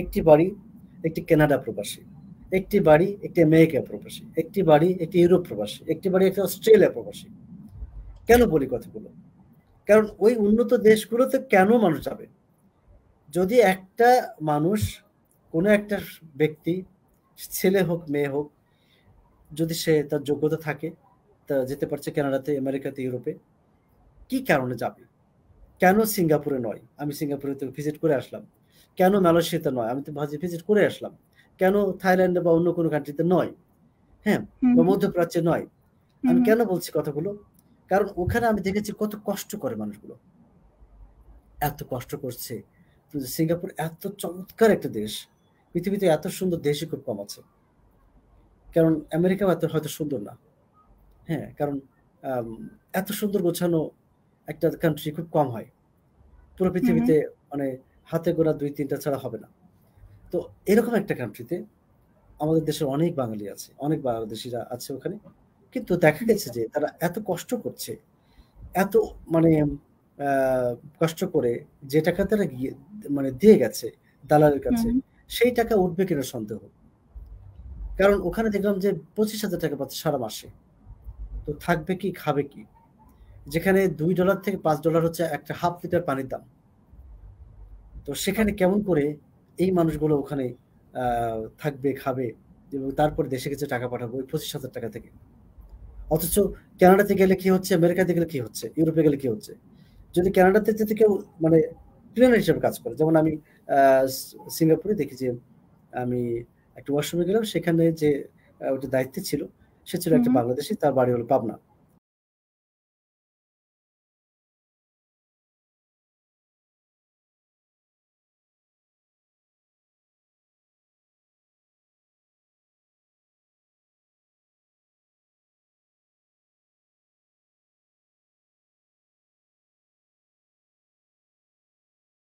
একটি বাড়ি একটি কানাডা প্রবাসী একটি বাড়ি একটি আমেরিকা প্রবাসী একটি বাড়ি একটি ইউরোপ প্রবাসী একটি বাড়ি একটি অস্ট্রেলিয়া প্রবাসী কেন বলি কথাগুলো কারণ ওই উন্নত দেশগুলোতে কেন মানুষ যাবে যদি একটা মানুষ কোনো একটা ব্যক্তি ছেলে হোক মেয়ে হোক যদি সে তার যোগ্যতা থাকে তা যেতে পারছে কানাডাতে আমেরিকাতে ইউরোপে কি কারণে যাবে কেন সিঙ্গাপুরে নয় আমি সিঙ্গাপুরে তো ভিজিট করে আসলাম কেন মালয়েশিয়াতে নয় আমি তো ভাজি ভিজিট করে আসলাম কেন থাইল্যান্ডে বা অন্য কোনো কান্ট্রিতে নয় হ্যাঁ বা মধ্যপ্রাচ্যে নয় আমি কেন বলছি কথাগুলো কারণ ওখানে আমি দেখেছি কত কষ্ট করে মানুষগুলো এত কষ্ট করছে সিঙ্গাপুর এত চমৎকার একটা দেশ পৃথিবীতে এত সুন্দর দেশই খুব কম আছে কারণ আমেরিকাও এত হয়তো সুন্দর না হ্যাঁ কারণ এত সুন্দর গোছানো একটা কান্ট্রি খুব কম হয় পুরো পৃথিবীতে মানে হাতে গোড়া দুই তিনটা ছাড়া হবে না তো এরকম একটা কান্ট্রিতে আমাদের দেশের অনেক বাঙালি আছে অনেক বাংলাদেশিরা আছে ওখানে কিন্তু দেখা গেছে যে তারা এত কষ্ট করছে এত মানে কষ্ট করে যে টাকা তারা গিয়ে মানে দিয়ে গেছে দালালের কাছে সেই টাকা উঠবে কিনা সন্দেহ কারণ ওখানে দেখলাম যে পঁচিশ হাজার টাকা পাচ্ছে সারা মাসে তো থাকবে কি খাবে কি যেখানে দুই ডলার থেকে পাঁচ ডলার হচ্ছে একটা হাফ লিটার পানির দাম তো সেখানে কেমন করে এই মানুষগুলো ওখানে থাকবে খাবে এবং তারপর দেশে কিছু টাকা পাঠাবো ওই পঁচিশ হাজার টাকা থেকে অথচ ক্যানাডাতে গেলে কি হচ্ছে আমেরিকাতে গেলে কি হচ্ছে ইউরোপে গেলে কি হচ্ছে যদি ক্যানাডাতে যদি কেউ মানে ট্রেনার হিসেবে কাজ করে যেমন আমি সিঙ্গাপুরে দেখি যে আমি একটা ওয়াশরুমে গেলাম সেখানে যে ওটা দায়িত্বে ছিল সে ছিল একটা বাংলাদেশি তার বাড়ি হলো পাবনা